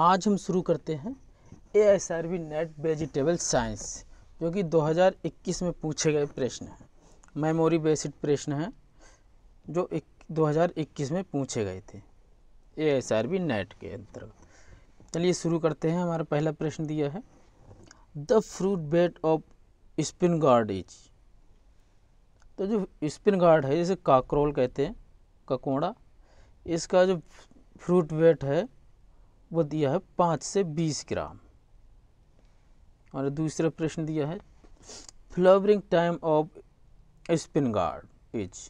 आज हम शुरू करते हैं A S R B NET vegetable science जो कि 2021 में पूछे गए प्रश्न हैं मेमोरी बेस्ड प्रश्न हैं जो एक 2021 में पूछे गए थे A S R V NET के अंतर्गत चलिए शुरू करते हैं हमारा पहला प्रश्न दिया है the fruit bet of sponge gourd is तो जो स्पिन गार्ड है जैसे काकरोल कहते हैं ककोड़ा इसका जो फ्रूट बेट है वो दिया है पाँच से बीस ग्राम और दूसरा प्रश्न दिया है flowering time of sponge gourd is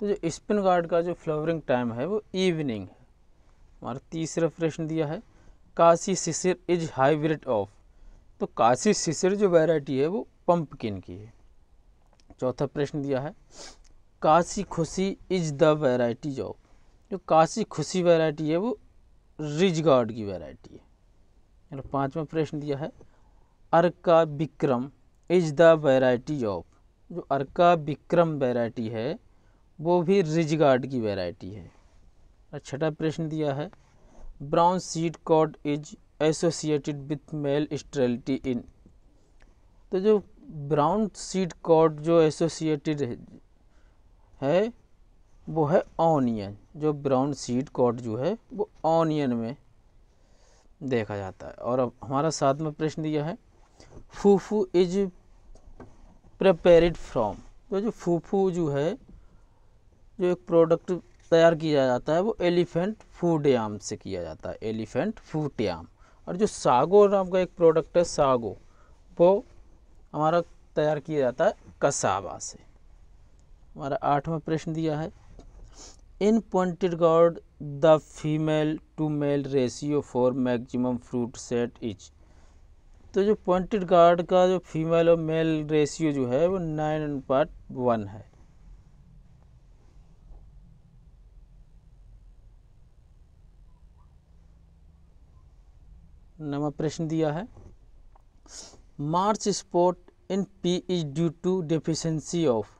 तो जो स्पिन गार्ड का जो फ्लावरिंग टाइम है वो इवनिंग है हमारा तीसरा प्रश्न दिया है Kashi Shishir is hybrid of तो काशी सिसिर जो वैरायटी है वो पंपकिन की है चौथा प्रश्न दिया है काशी खुशी इज द वैरायटी ऑफ जो काशी खुशी वैरायटी है वो रिज गार्ड की वैरायटी है पांचवा प्रश्न दिया है Arka Vikram is the variety of जो अर्का विक्रम वैरायटी है वो भी रिज गार्ड की वैरायटी है और छठा प्रश्न दिया है brown seed coat is associated with male sterility in तो जो ब्राउन सीड कॉड जो एसोसिएटेड है वो है ऑनियन जो ब्राउन सीड कॉट जो है वो ऑनियन में देखा जाता है और अब हमारा में प्रश्न दिया है फूफू इज प्रपेरिड फ्रॉम तो जो फूफू जो है जो एक प्रोडक्ट तैयार किया जाता है वो एलिफेंट फूड याम से किया जाता है एलिफेंट फूट याम और जो सागो नाम का एक प्रोडक्ट है सागो वो हमारा तैयार किया जाता है कसाबा से हमारा आठवां प्रश्न दिया है in pointed gourd the female to male ratio for maximum fruit set is तो जो पॉइंटेड गार्ड का जो फीमेल और मेल रेशियो जो है वो नाइन पार्ट वन है नवा प्रश्न दिया है marsh spot in pea is due to deficiency of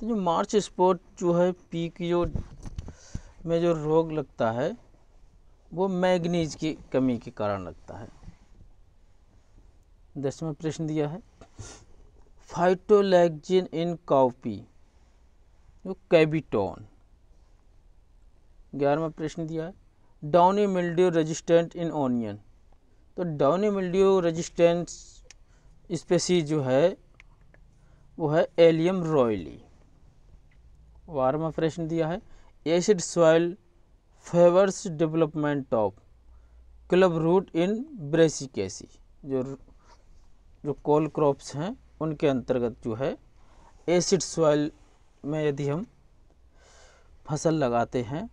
तो जो मार्च स्पॉट जो है पी की में जो रोग लगता है वो मैग्नीज की कमी के कारण लगता है दसवा प्रश्न दिया है फाइटोलैगजिन इन काउपी जो कैबिटोन ग्यारहवा प्रश्न दिया है downy mildew resistant in onion तो डाउनी मिल्डियो रजिस्टेंट स्पेसी जो है वो है एलियम रॉयली वार्म ऑपरेशन दिया है acid soil favours development of club root in brassicaceae जो जो कोल क्रॉप्स हैं उनके अंतर्गत जो है एसिड सॉइल में यदि हम फसल लगाते हैं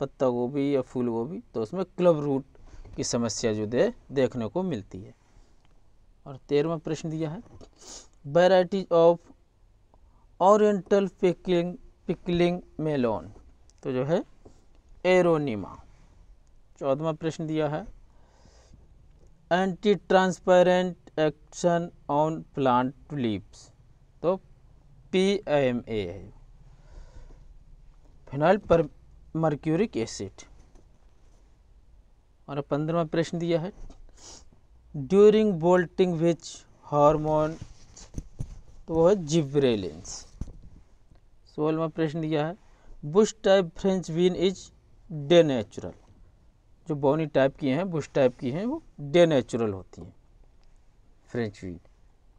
पत्ता गोभी या फूल गोभी तो उसमें क्लब रूट की समस्या जो दे देखने को मिलती है और तेरहवा प्रश्न दिया है varieties of oriental packing pickling melon तो जो है एरोनिमा चौदवा प्रश्न दिया है anti transpirant action on plant leaves तो पी एम ए है फिनाइल पर मर्क्यूरिक एसिड और पंद्रवा प्रश्न दिया है ड्यूरिंग बोल्टिंग विच हार्मोन तो वो है जिब्रेलिंस में प्रश्न दिया है bush type French bean is day neutral जो बोनी टाइप की हैं बुश टाइप की हैं वो डे नेचुरल होती हैं फ्रेंच बीन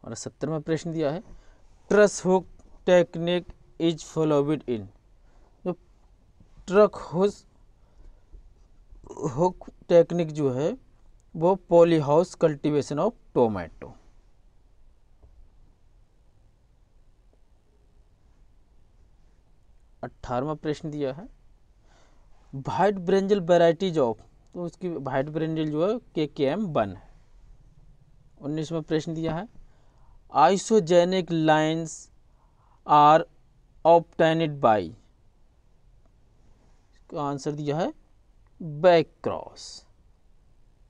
और सत्तर में प्रश्न दिया है truss hook technique is followed in जो ट्रक हाउस हुक टेक्निक जो है वो पॉलीहाउस कल्टिवेशन ऑफ टोमेटो अट्ठारहवा प्रश्न दिया है वाइट ब्रेंजल वेराइटीज ऑफ तो उसकी वाइट ब्रेंजल जो है के के एम वन है उन्नीसवा प्रश्न दिया है isogenic lines are obtained by answer दिया है बैक क्रॉस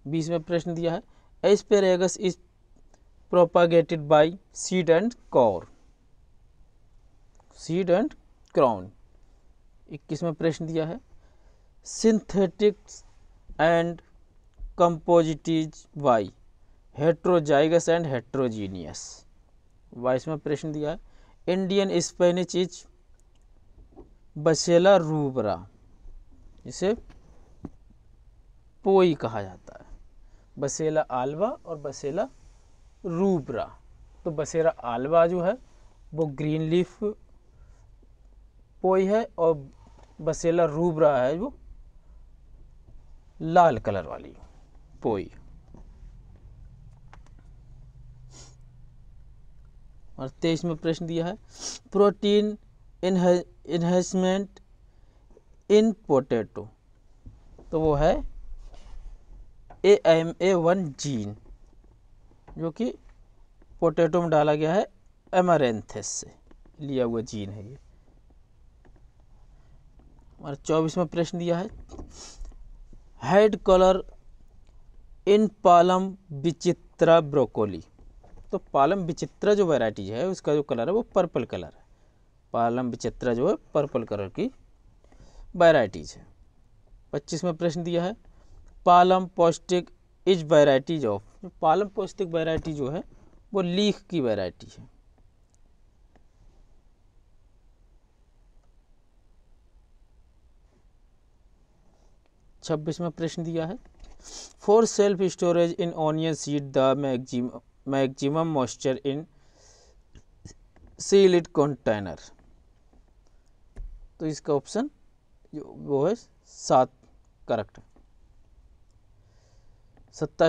बीसवा प्रश्न दिया है asparagus is propagated by seed and core seed and crown इक्कीस में प्रश्न दिया है synthetics and composites why heterozygous and heterogeneous why में प्रश्न दिया है इंडियन स्पेनिश इज बसेला रूबरा इसे पोई कहा जाता है बसेला आलवा और बसेला रूबरा तो बसेरा आलवा जो है वो ग्रीन लीफ पोई है और बसेला रूब रहा है वो लाल कलर वाली पोई और तेईस में प्रश्न दिया है प्रोटीन इन्हेंसमेंट इन पोटैटो तो वो है A M A one gene जो कि पोटैटो में डाला गया है एमरेंथेस से लिया हुआ जीन है ये हमारा चौबीसवा प्रश्न दिया है हेड कलर इन पालम विचित्रा ब्रोकोली तो पालम विचित्रा जो वैरायटी है उसका जो कलर है वो पर्पल कलर है पालम विचित्रा जो है पर्पल कलर की वैरायटीज है में प्रश्न दिया है तो पालम पौष्टिक इज वैरायटीज ऑफ पालम पौष्टिक वैरायटी जो है वो लीख की वैरायटी है छब्बीसवा प्रश्न दिया है for safe storage in onion seed the maximum maximum moisture in sealed container तो इसका ऑप्शन वो है सात करेक्ट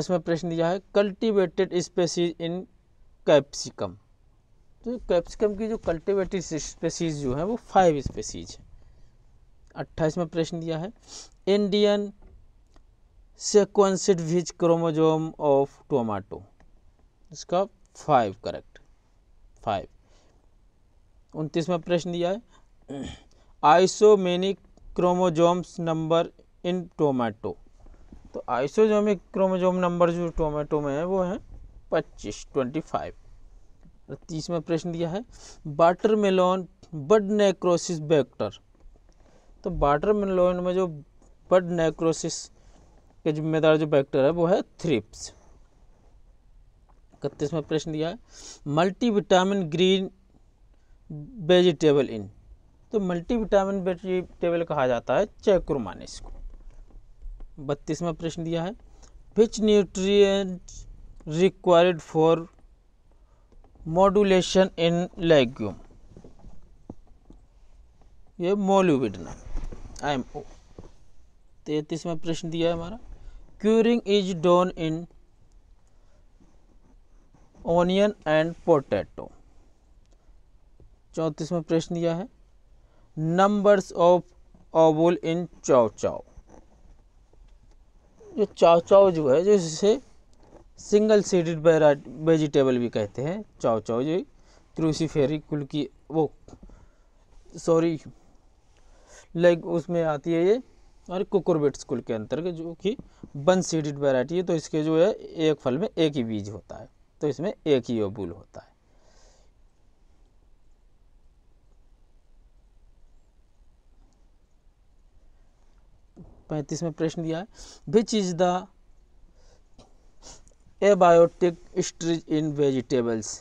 में प्रश्न दिया है कल्टीवेटेड स्पेसीज इन कैप्सिकम तो कैप्सिकम तो की जो कल्टीवेटेड स्पेसीज जो है वो फाइव स्पेसीज है अट्ठाईस में प्रश्न दिया है Indian sequenced which chromosome of tomato इसका फाइव करेक्ट फाइव उनतीस में प्रश्न दिया है isosomic chromosomes number in tomato तो आइसोजोमिक क्रोमोजोम नंबर जो टोमेटो में है वो है पच्चीस ट्वेंटी फाइव तीस में प्रश्न दिया है वाटरमेलोन बड नेक्रोसिस बैक्टर तो वाटर मेलोन में जो बर्ड नेक्रोसिस के जिम्मेदार जो बैक्टर है वो है थ्रिप्स में प्रश्न दिया है multi vitamin green vegetable in तो मल्टीविटामिन वेजिटेबल कहा जाता है चैक्रोमानिस को बत्तीसवा प्रश्न दिया है which nutrient required for nodulation in legume ये मोल्यूबिडना एम ओ तैतीसवा प्रश्न दिया है हमारा curing is done in onion and potato चौंतीसवा प्रश्न दिया है नंबर्स ऑफ ओबुल इन चाव चाव जो चाव चाव जो है जो इसे सिंगल सीडेड वेजिटेबल भी कहते हैं चाव चाव जो फेरी कुल की वो सॉरी लाइक उसमें आती है ये और कुकुरबिट स्कूल के अंतर्गत जो कि वन सीडेड वैरायटी है तो इसके जो है एक फल में एक ही बीज होता है तो इसमें एक ही ओबूल होता है पैंतीस में प्रश्न दिया है which is the abiotic stress in vegetables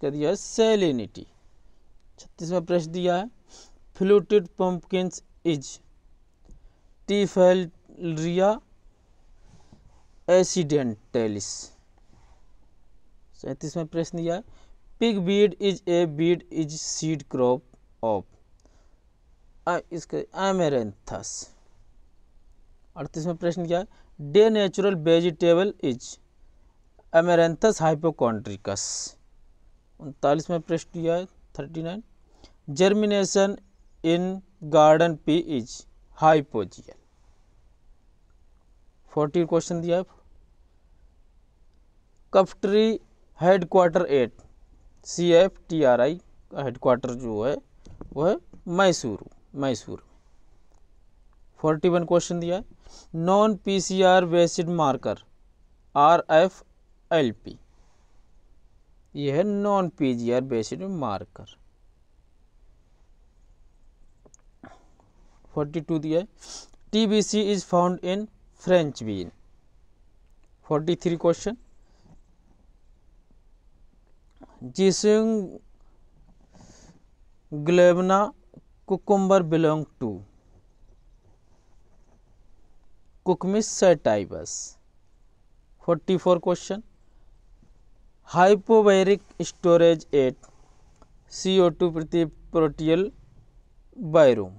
क्या दिया है सेलिनिटी छत्तीस में प्रश्न दिया है fluted pumpkins is Telfairia occidentalis सैंतीसवें प्रश्न यह है pigweed is a weed is seed crop of इसके एमेरेंथस अड़तीसवें प्रश्न क्या है day neutral vegetable is Amaranthus hypochondriacus उनतालीसवें प्रश्न किया है thirty nine germination in garden pea is hypogeal. Forty question दिया है कफ्ट्री headquarter at C F T R I का हेडक्वार्टर जो है वो है Mysore Mysore forty one question दिया non P C R based marker R F L P यह है non P G R based marker forty two दिया है T B C is found in French bean forty three question जिसंग ग्लेबना cucumber belong to Cucumis sativus forty four question hypobaric storage at C O two प्रति प्रोटियल बायरूम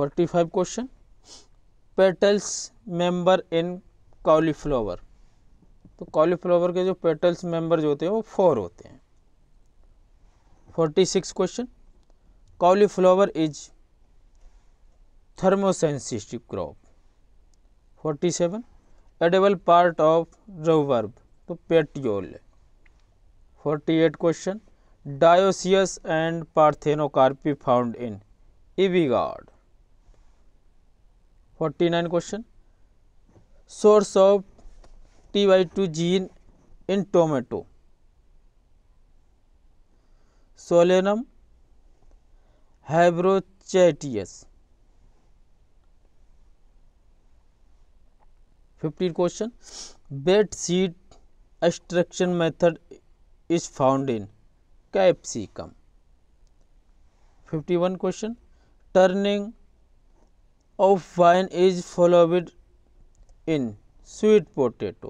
forty five question petals number in cauliflower तो cauliflower के जो petals member जो होते हैं वो फोर होते हैं forty six question cauliflower is thermosensitive crop forty seven edible part of rhubarb तो petiole forty eight question dioecious and parthenocarpy found in ivy gourd 49 question source of ty2 gene in tomato solanum hybrochytius 15 question bed seed extraction method is found in capsicum 51 question turning of wine is followed in sweet potato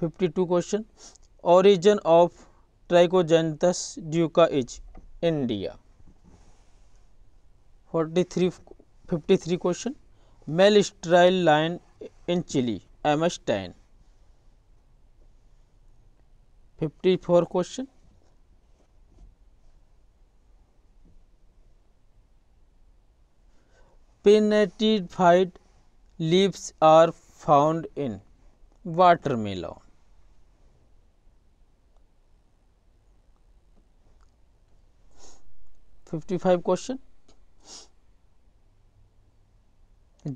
52 question origin of trichogentus duca is india 43 53 question mel Melistril line in chili MS 10. 54 question pinnatifid leaves are found in water watermelon fifty five question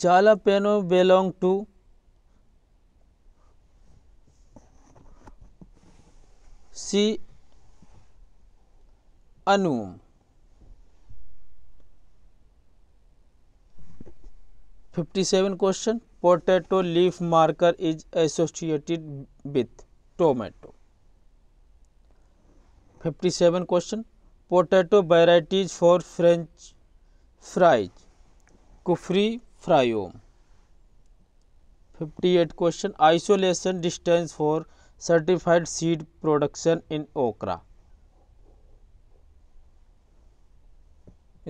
jalapeno belong to C annuum fifty seven question potato leaf marker is associated with tomato fifty seven question potato varieties for French fries Kufri फ्राइम fifty eight question isolation distance for certified seed production in okra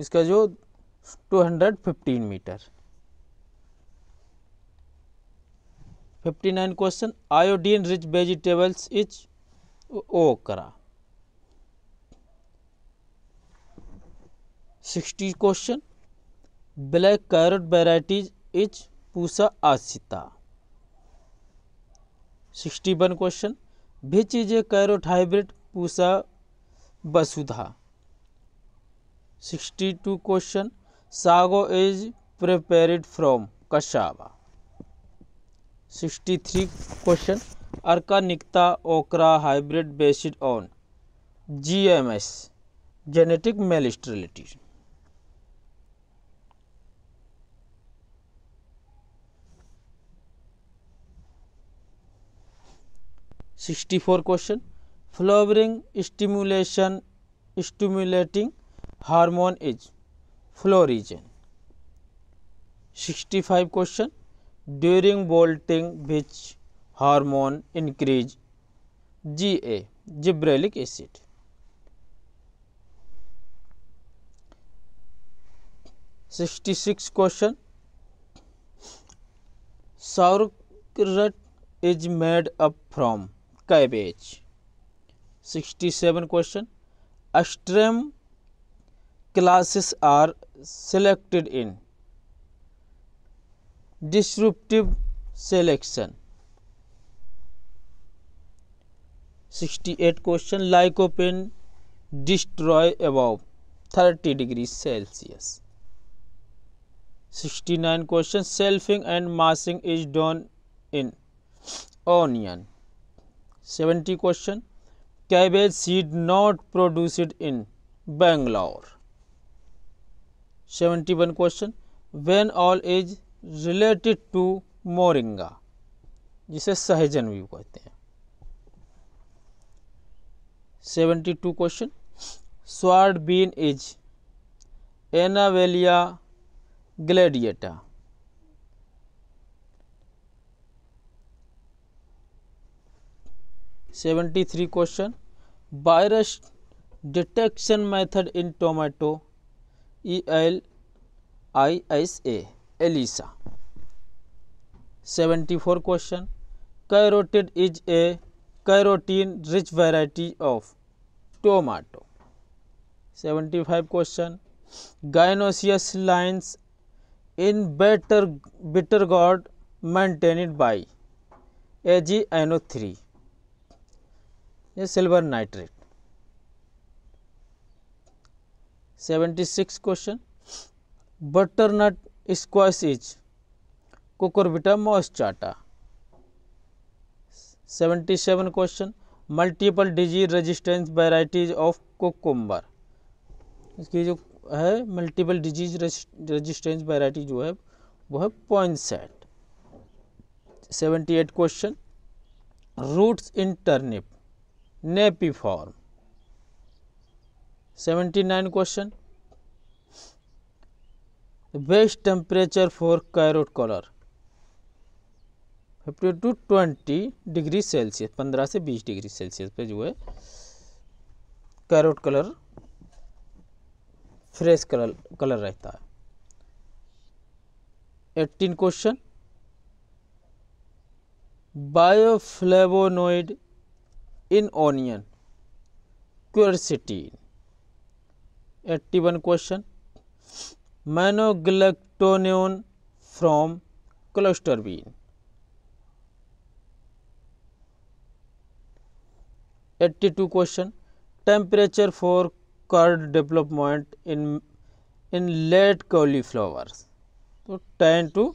इसका जो two hundred fifteen metre fifty nine question iodine rich vegetables is करा sixty question black carrot varieties is Pusa Ashita sixty one question भी is a carrot hybrid Pusa Vasudha sixty two question sago is prepared from cassava sixty three question अर्कानिकता okra hybrid based on GMS genetic male sterility sixty four question flowering stimulation stimulating hormone is florigen sixty five question during bolting which hormone increase G A gibberellic acid sixty six question sauerkraut is made up from cabbage sixty seven question अस्ट्रेम classes are selected in disruptive selection 68 question lycopene destroy above 30 degrees celsius 69 question selfing and massing is done in onion 70 question cabbage seed not produced in bangalore 71 question when all is related to moringa जिसे सहजन व्यू कहते हैं seventy two question sword bean is Canavalia gladiata seventy three question virus detection method in tomato E L I S A ELISA 74 question Caro Red is a carotene rich variety of tomato 75 question gynoecious lines in better bitter gourd maintained by A G N O three ये silver nitrate 76 question butternut squash is moschata seventy 77 question multiple disease resistance varieties of cucumber इसकी जो है multiple disease resistance variety जो है वो है point set seventy eight question roots in turnip napiform seventy nine question best temperature for carrot colour fifty two twenty degree Celsius पंद्रह से बीस डिग्री सेल्सियस पे जो है carrot colour fresh colour colour रहता है eighteen question bioflavonoid in onion quercetin eighty one question mannogalactonian from clusterbean eighty two question temperature for curd development in in late cauliflower तो ten to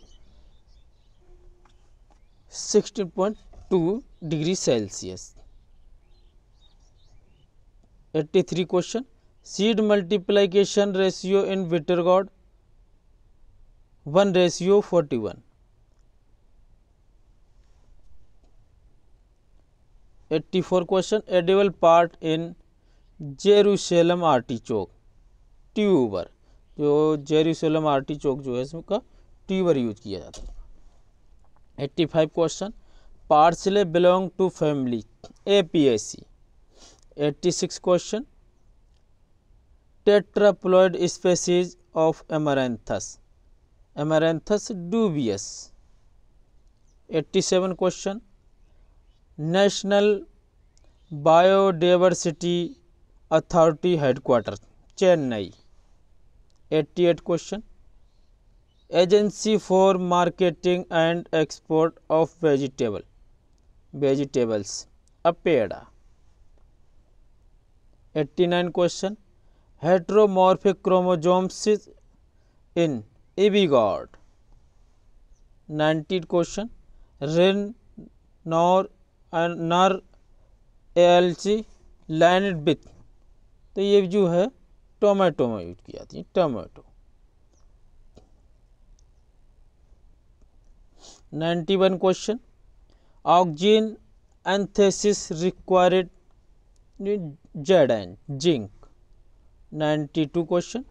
sixteen point two degree Celsius eighty three question seed multiplication ratio in bitter gourd one ratio forty one eighty four question edible part in Jerusalem choke tuber जो Jerusalem choke जो है इसका tuber use किया जाता है eighty five question parsley belong to family A P S C eighty six question tetraploid species of Amaranthus Amaranthus dubius 87 question national biodiversity authority headquarter Chennai 88 question agency for marketing and export of vegetable vegetables APEDA 89 question heteromorphic chromosomes in A B gourd nineteen question rain nor nor L C land with तो ये जो है tomato में use की जाती है tomato ninety one question auxin anthesis required Z and zinc ninety two question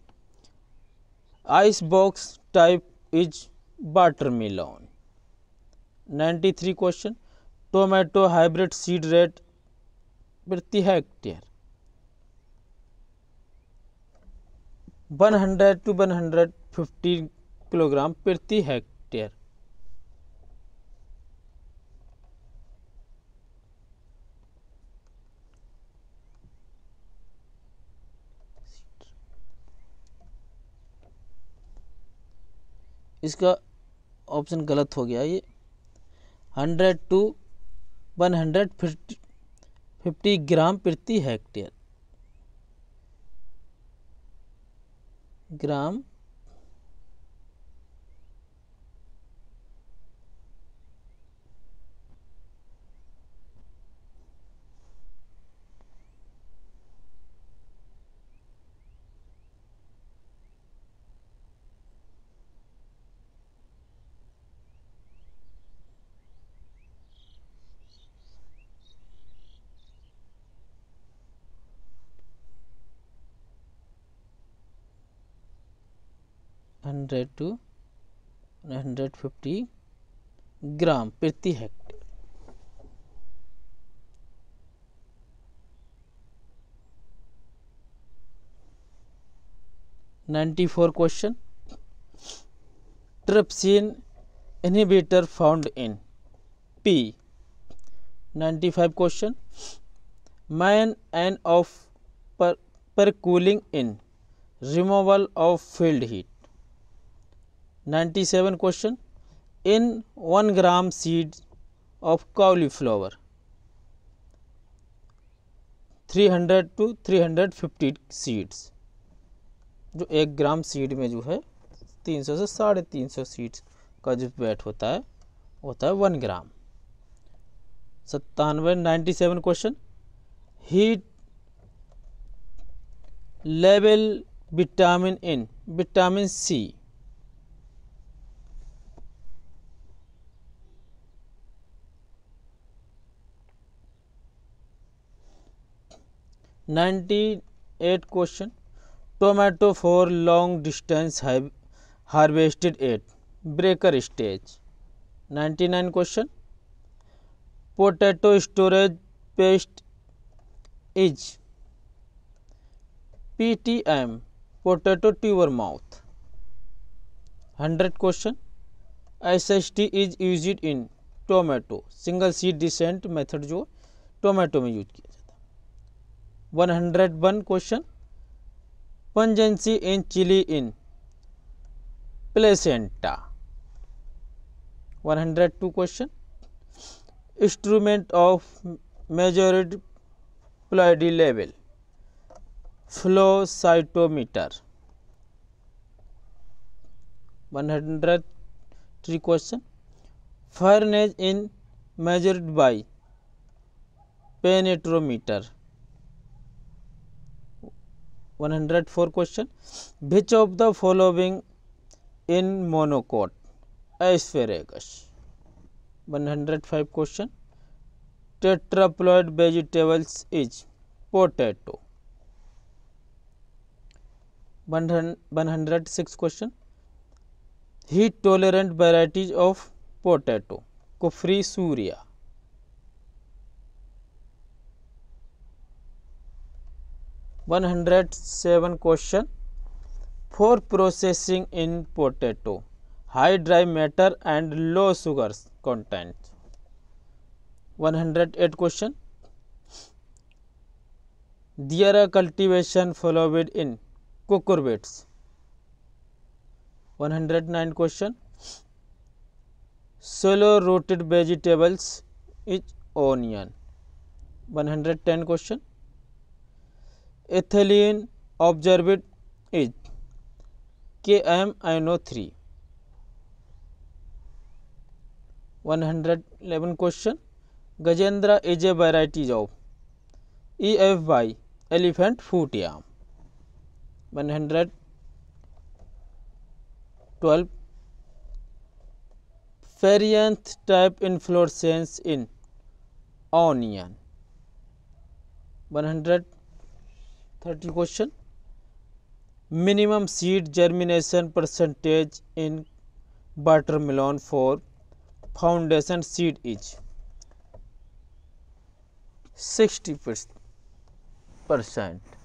ice box type is water melon ninety three question tomato hybrid seed rate प्रति hectare one hundred to one hundred fifty kilogram प्रति hectare इसका option गलत हो गया ये hundred to one hundred fifty fifty gram प्रति hectare gram hundred to hundred fifty gram प्रति hectare ninety four question trypsin inhibitor found in pea ninety five question main end of pre cooling in removal of field heat 97 question in 1 gram seed of cauliflower 300 to 350 seeds जो एक ग्राम seed में जो है 300 से साढ़े तीन सौ seeds का जो वेट होता है होता है वन ग्राम सत्तानवे नाइन्टी सेवन क्वेश्चन हीट लेवल vitamin in vitamin C 98 eight question tomato for long distance harvested at breaker stage ninety nine question potato storage pest is P T M potato tuber moth hundred question S S T is use in tomato single seed descent method जो tomato में use किया one hundred one question pungency in chilli in placenta one hundred two question instrument of मेजोरिड ploidy level flow cytometer three question firmness in measured by penetrometer 104 104 question which of the following in monocot asparagus 105 question tetraploid vegetables is potato 106 question heat tolerant varieties of potato Kufri Surya 107 question for processing in potato high dry matter and low sugar content 108 question diara cultivation followed in cucurbits 109 question solo rooted vegetables is onion 110 question ethylene observed is के M n O three one hundred eleven question Gajendra is a varieties of E F Y elephant foot yam one hundred twelve perianth type type in onion one hundred thirty question minimum seed germination percentage in melon for foundation seed is sixty percent